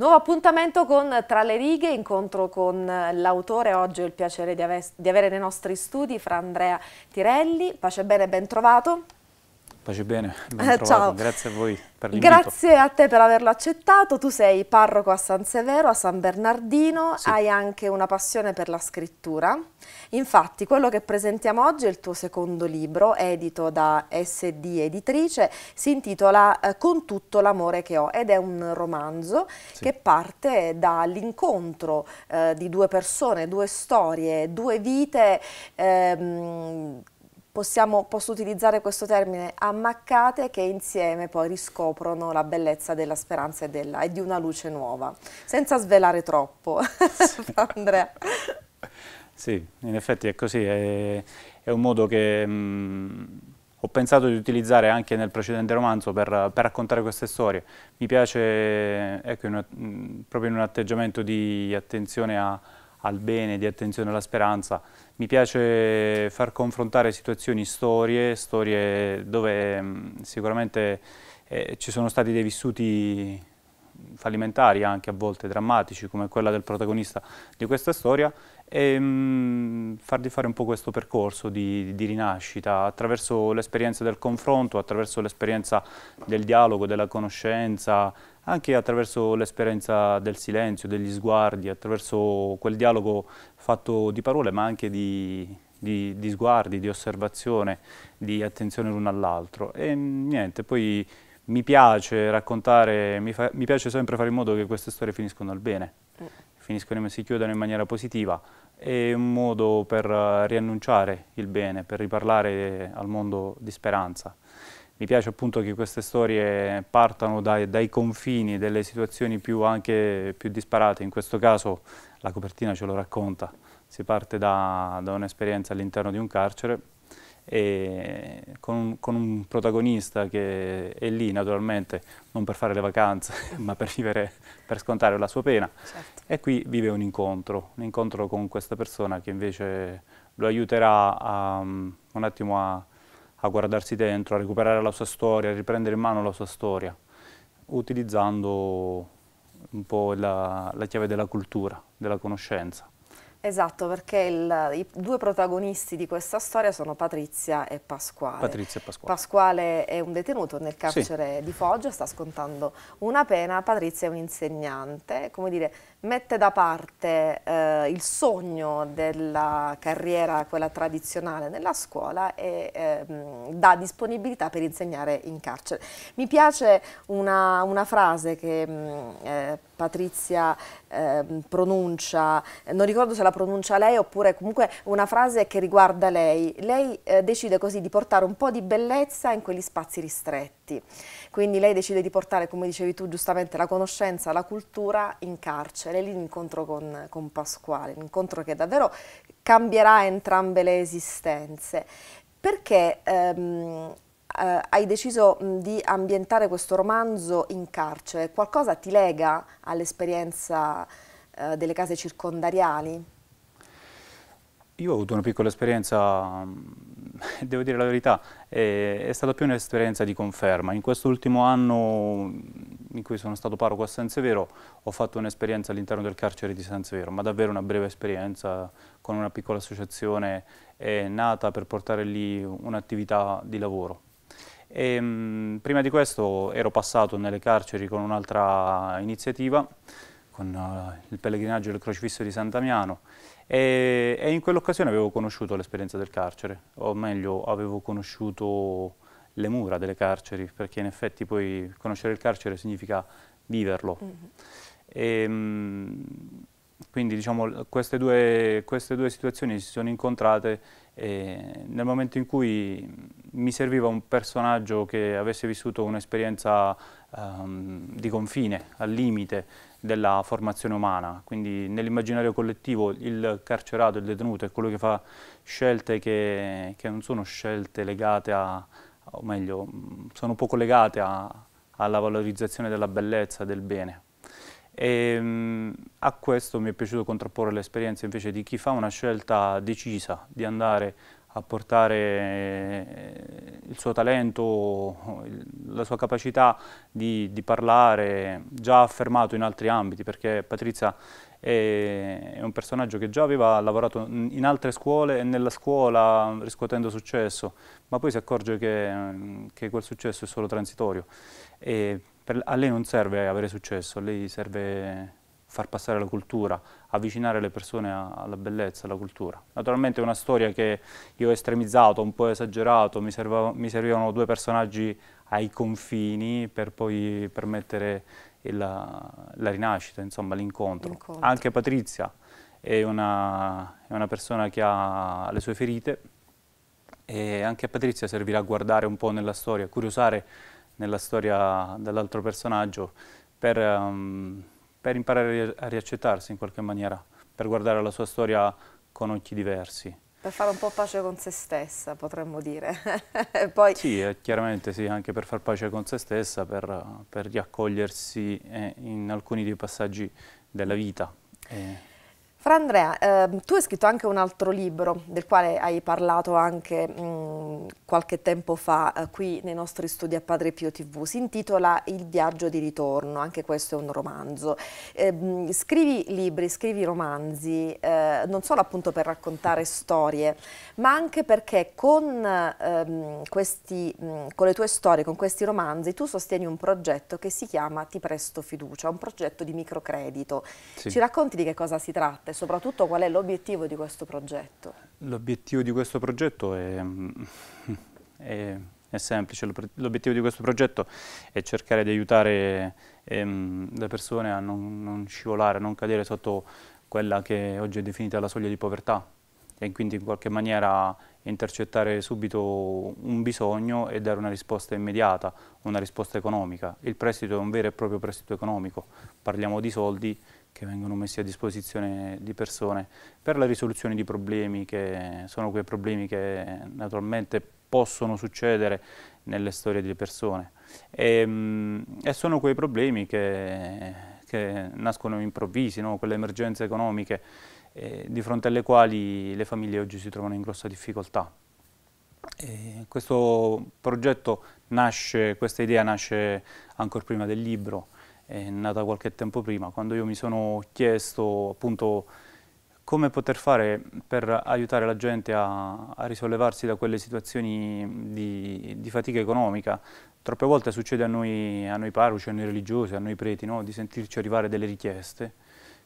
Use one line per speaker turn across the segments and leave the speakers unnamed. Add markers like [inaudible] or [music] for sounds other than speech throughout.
Nuovo appuntamento con Tra le righe, incontro con l'autore. Oggi ho il piacere di, ave di avere nei nostri studi Fra Andrea Tirelli. Pace bene, ben trovato.
Pace bene, ben eh, trovato. grazie a voi per l'invito. Grazie
a te per averlo accettato, tu sei parroco a San Severo, a San Bernardino, sì. hai anche una passione per la scrittura, infatti quello che presentiamo oggi è il tuo secondo libro, edito da SD Editrice, si intitola eh, Con tutto l'amore che ho ed è un romanzo sì. che parte dall'incontro eh, di due persone, due storie, due vite ehm, possiamo, posso utilizzare questo termine, ammaccate che insieme poi riscoprono la bellezza della speranza e, della, e di una luce nuova, senza svelare troppo, [laughs] Andrea.
Sì, in effetti è così, è, è un modo che mh, mm, ho pensato di utilizzare anche nel precedente romanzo per, per raccontare queste storie. Mi piace, ecco, in, mm, proprio in un atteggiamento di attenzione a, al bene, di attenzione alla speranza. Mi piace far confrontare situazioni, storie, storie dove mm, sicuramente eh, ci sono stati dei vissuti fallimentari anche a volte drammatici come quella del protagonista di questa storia e ehm, fargli fare un po' questo percorso di, di rinascita attraverso l'esperienza del confronto, attraverso l'esperienza del dialogo, della conoscenza, anche attraverso l'esperienza del silenzio, degli sguardi, attraverso quel dialogo fatto di parole ma anche di, di, di sguardi, di osservazione, di attenzione l'uno all'altro. E ehm, niente, poi mi piace raccontare, mi, fa, mi piace sempre fare in modo che queste storie finiscono al bene mm finiscono e si chiudono in maniera positiva, è un modo per eh, riannunciare il bene, per riparlare eh, al mondo di speranza. Mi piace appunto che queste storie partano dai, dai confini delle situazioni più, anche più disparate, in questo caso la copertina ce lo racconta, si parte da, da un'esperienza all'interno di un carcere con con, un, protagonista che è lì naturalmente non per fare le vacanze [laughs] ma per, vivere, per scontare la sua pena certo. e qui vive un incontro, un incontro con questa persona che invece lo aiuterà a, mm, un attimo a, a, guardarsi dentro, a recuperare la sua storia, a riprendere in mano la sua storia utilizzando un po' la, la chiave della cultura, della conoscenza.
Esatto, perché il, i due protagonisti di questa storia sono Patrizia e Pasquale. Patrizia e Pasquale. Pasquale è un detenuto nel carcere sì. di Foggia, sta scontando una pena, Patrizia è un'insegnante, come dire, mette da parte eh, il sogno della carriera, quella tradizionale nella scuola e eh, dà disponibilità per insegnare in carcere. Mi piace una, una frase che mm, eh, Patrizia ehm, pronuncia, non ricordo se la pronuncia lei oppure comunque una frase che riguarda lei. Lei eh, decide così di portare un po' di bellezza in quegli spazi ristretti. Quindi lei decide di portare, come dicevi tu giustamente, la conoscenza, la cultura in carcere. Lì l'incontro con, con Pasquale, un incontro che davvero cambierà entrambe le esistenze. Perché ehm, eh, hai deciso di ambientare questo romanzo in carcere? Qualcosa ti lega all'esperienza eh, delle case circondariali?
Io ho avuto una piccola esperienza, mm, [laughs] devo dire la verità, è, è stata più un'esperienza di conferma. In questo ultimo anno mm, in cui sono stato parroco a San Severo ho fatto un'esperienza all'interno del carcere di San Severo, ma davvero una breve esperienza con una piccola associazione eh, nata per portare lì un'attività di lavoro. E, mh, mm, prima di questo ero passato nelle carceri con un'altra iniziativa, con uh, il pellegrinaggio del crocifisso di Sant'Amiano e, e in quell'occasione avevo conosciuto l'esperienza del carcere, o meglio avevo conosciuto le mura delle carceri, perché in effetti poi conoscere il carcere significa viverlo. Mm -hmm. e, ehm, quindi diciamo, queste, due, queste due situazioni si sono incontrate e nel momento in cui mi serviva un personaggio che avesse vissuto un'esperienza um, di confine, al limite, della formazione umana, quindi nell'immaginario collettivo il carcerato, il detenuto è quello che fa scelte che, che non sono scelte legate a, o meglio, sono poco legate a, alla valorizzazione della bellezza, del bene. E, a questo mi è piaciuto contrapporre l'esperienza invece di chi fa una scelta decisa di andare a portare eh, il suo talento, la sua capacità di, di parlare, già affermato in altri ambiti, perché Patrizia è, un personaggio che già aveva lavorato in altre scuole e nella scuola riscuotendo successo, ma poi si accorge che, mm, che quel successo è solo transitorio. Per, a lei non serve avere successo, a lei serve far passare la cultura, avvicinare le persone a, alla bellezza, alla cultura. Naturalmente è una storia che io ho estremizzato, un po' esagerato, mi, serva, mi servivano due personaggi ai confini per poi permettere la, la rinascita, insomma l'incontro. Anche Patrizia è una, è una persona che ha le sue ferite e anche a Patrizia servirà a guardare un po' nella storia, curiosare nella storia dell'altro personaggio per... Um, per imparare a riaccettarsi in qualche maniera, per guardare la sua storia con occhi diversi.
Per fare un po' pace con se stessa, potremmo dire. [laughs]
Poi... Sì, eh, chiaramente sì, anche per far pace con se stessa, per, per riaccogliersi eh, in alcuni dei passaggi della vita. Eh.
Fra Andrea, eh, tu hai scritto anche un altro libro del quale hai parlato anche mh, qualche tempo fa eh, qui nei nostri studi a Padre Pio TV, si intitola Il viaggio di ritorno, anche questo è un romanzo. Eh, scrivi libri, scrivi romanzi, eh, non solo appunto per raccontare storie, ma anche perché con, ehm, questi, mh, con le tue storie, con questi romanzi, tu sostieni un progetto che si chiama Ti presto fiducia, un progetto di microcredito. Sì. Ci racconti di che cosa si tratta? e soprattutto qual è l'obiettivo di questo progetto?
L'obiettivo di questo progetto è, [laughs] è, è semplice, l'obiettivo di questo progetto è cercare di aiutare ehm, le persone a non, non scivolare, a non cadere sotto quella che oggi è definita la soglia di povertà e quindi in qualche maniera intercettare subito un bisogno e dare una risposta immediata, una risposta economica. Il prestito è un vero e proprio prestito economico, parliamo di soldi che vengono messi a disposizione di persone per la risoluzione di problemi che sono quei problemi che naturalmente possono succedere nelle storie delle persone e, ehm, e sono quei problemi che, che nascono improvvisi, no? quelle emergenze economiche eh, di fronte alle quali le famiglie oggi si trovano in grossa difficoltà. E questo progetto nasce, questa idea nasce ancora prima del libro, è nata qualche tempo prima, quando io mi sono chiesto appunto come poter fare per aiutare la gente a, a risollevarsi da quelle situazioni di, di, fatica economica. Troppe volte succede a noi, a noi paruci, a noi religiosi, a noi preti, no? di sentirci arrivare delle richieste,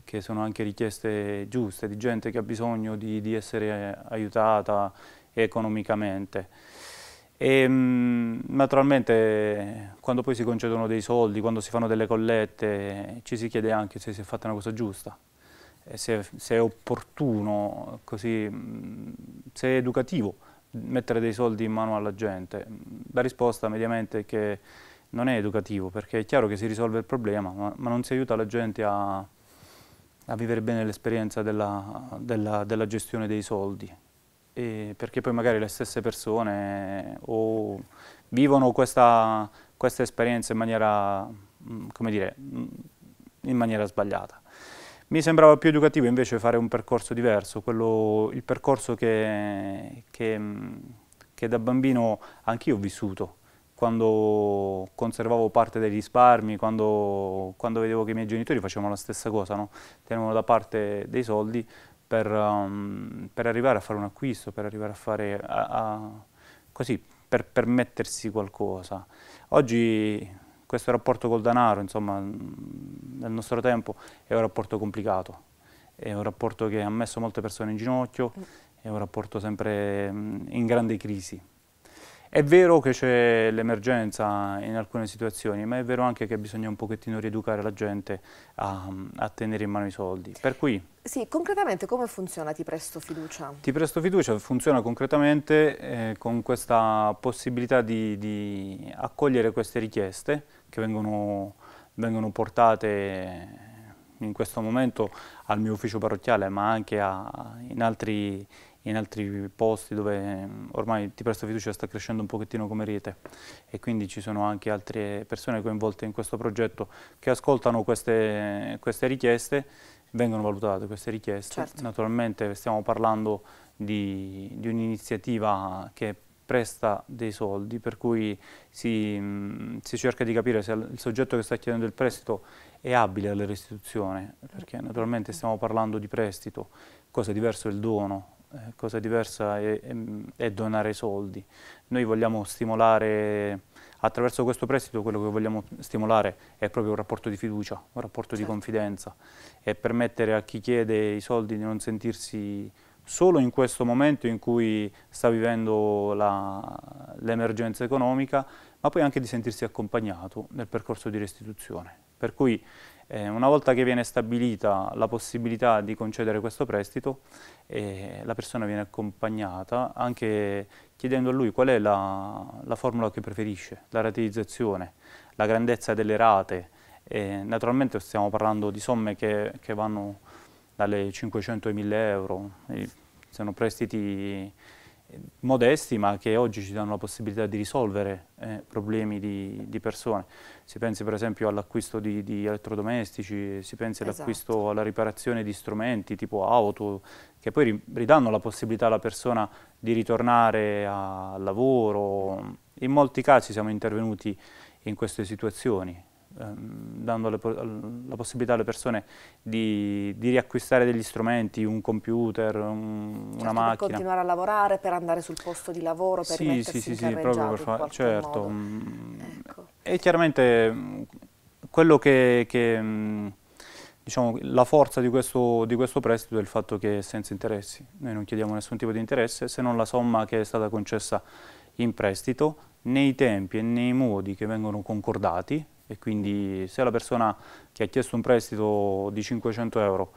che sono anche richieste giuste, di gente che ha bisogno di, di essere aiutata economicamente. E, mm, naturalmente quando poi si concedono dei soldi, quando si fanno delle collette, ci si chiede anche se si è fatta una cosa giusta, se, se è opportuno, così, mm, se è educativo mettere dei soldi in mano alla gente. La risposta mediamente è che non è educativo, perché è chiaro che si risolve il problema, ma, ma non si aiuta la gente a, a vivere bene l'esperienza della, della, della gestione dei soldi perché poi magari le stesse persone o vivono questa, questa esperienza in maniera, mm, come dire, mm, in maniera sbagliata. Mi sembrava più educativo invece fare un percorso diverso, quello, il percorso che, che, mm, che da bambino anch'io ho vissuto, quando conservavo parte dei risparmi, quando, quando, vedevo che i miei genitori facevano la stessa cosa, no? tenevano da parte dei soldi per, um, per, arrivare a fare un acquisto, per arrivare a fare a, a, così, per permettersi qualcosa. Oggi questo rapporto col denaro, insomma, mm, nel nostro tempo è un rapporto complicato, è un rapporto che ha messo molte persone in ginocchio, mm. è un rapporto sempre mm, in grande crisi. È vero che c'è l'emergenza in alcune situazioni, ma è vero anche che bisogna un pochettino rieducare la gente a, a tenere in mano i soldi. Per cui
sì, concretamente come funziona Ti Presto Fiducia?
Ti Presto Fiducia funziona concretamente eh, con questa possibilità di, di, accogliere queste richieste che vengono, vengono portate in questo momento al mio ufficio parrocchiale ma anche a, in, altri, in, altri, posti dove mm, ormai Ti Presto Fiducia sta crescendo un pochettino come rete e quindi ci sono anche altre persone coinvolte in questo progetto che ascoltano queste, queste richieste, vengono valutate queste richieste. Certo. Naturalmente stiamo parlando di, di un'iniziativa che presta dei soldi, per cui si, mh, mm, si cerca di capire se il soggetto che sta chiedendo il prestito è abile alla restituzione, perché naturalmente stiamo parlando di prestito, cosa diversa è il dono, eh, cosa diversa è, è, è donare soldi. Noi vogliamo stimolare, attraverso questo prestito quello che vogliamo stimolare è proprio un rapporto di fiducia, un rapporto certo. di confidenza e permettere a chi chiede i soldi di non sentirsi solo in questo momento in cui sta vivendo l'emergenza economica, ma poi anche di sentirsi accompagnato nel percorso di restituzione. Per cui eh, una volta che viene stabilita la possibilità di concedere questo prestito, eh, la persona viene accompagnata anche chiedendo a lui qual è la, la formula che preferisce, la rateizzazione, la grandezza delle rate. Eh, naturalmente stiamo parlando di somme che, che vanno dalle 500 ai 1000 euro. E sono prestiti eh, modesti ma che oggi ci danno la possibilità di risolvere eh, problemi di, di, persone. Si pensi per esempio all'acquisto di, di, elettrodomestici, si pensi esatto. all'acquisto, alla riparazione di strumenti tipo auto, che poi ridanno la possibilità alla persona di ritornare al lavoro. In molti casi siamo intervenuti in queste situazioni. Ehm, dando le, la possibilità alle persone di, di, riacquistare degli strumenti, un computer, un, certo una macchina. Per continuare
a lavorare, per andare sul posto di lavoro, per sì, mettersi sì, in sì, proprio per fare,
certo. Modo. Mm, ecco. E chiaramente mm, quello che, che mm, diciamo, la forza di questo, di questo, prestito è il fatto che è senza interessi. Noi non chiediamo nessun tipo di interesse se non la somma che è stata concessa in prestito nei tempi e nei modi che vengono concordati e quindi se la persona che ha chiesto un prestito di 500 euro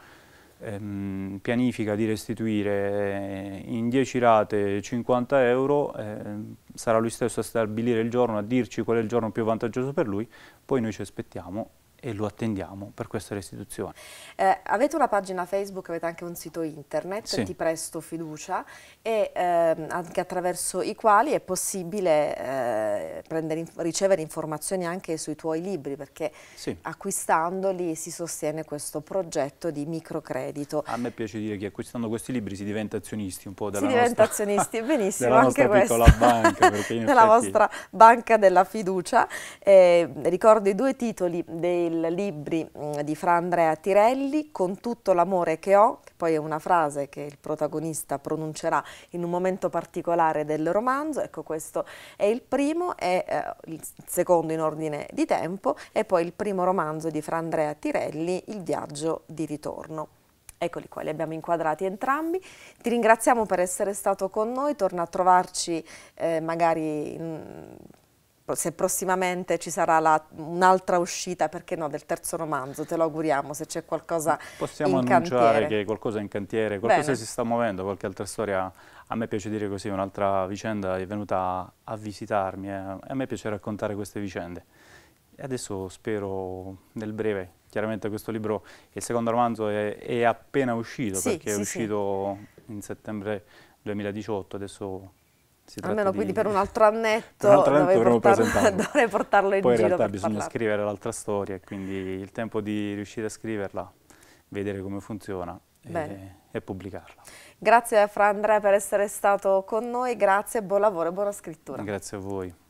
ehm, pianifica di restituire eh, in 10 rate 50 euro, ehm, sarà lui stesso a stabilire il giorno, a dirci qual è il giorno più vantaggioso per lui, poi noi ci aspettiamo e lo attendiamo per questa restituzione.
Eh, avete una pagina Facebook, avete anche un sito internet, sì. Ti Presto Fiducia, e ehm, anche attraverso i quali è possibile eh, prendere, ricevere informazioni anche sui tuoi libri, perché sì. acquistandoli si sostiene questo progetto di microcredito. A
me piace dire che acquistando questi libri si diventa azionisti un
po' della si nostra... diventa azionisti, [laughs] benissimo, anche questa. banca. [laughs] della effetti... vostra banca della fiducia. Eh, ricordo i due titoli dei libri di Fra Andrea Tirelli, Con tutto l'amore che ho, che poi è una frase che il protagonista pronuncerà in un momento particolare del romanzo, ecco questo è il primo, è eh, il secondo in ordine di tempo e poi il primo romanzo di Fra Andrea Tirelli, Il viaggio di ritorno. Eccoli qua, li abbiamo inquadrati entrambi. Ti ringraziamo per essere stato con noi, torna a trovarci eh, magari... In, se prossimamente ci sarà un'altra uscita, perché no, del terzo romanzo, te lo auguriamo, se c'è qualcosa
Possiamo in cantiere. Possiamo annunciare che qualcosa è in cantiere, qualcosa Bene. si sta muovendo, qualche altra storia a me piace dire così, un'altra vicenda è venuta a visitarmi, eh. a me piace raccontare queste vicende. E adesso spero nel breve, chiaramente questo libro, il secondo romanzo è, è appena uscito, sì, perché sì, è uscito sì. in settembre 2018, adesso Almeno quindi per un [laughs] altro annetto, un altro annetto dovrei, portarlo, [laughs] dovrei portarlo in Poi in realtà bisogna parlarne. scrivere l'altra storia quindi il tempo di riuscire a scriverla, vedere come funziona e, e, pubblicarla.
Grazie a Fra Andrea per essere stato con noi, grazie, buon lavoro e buona scrittura.
Grazie a voi.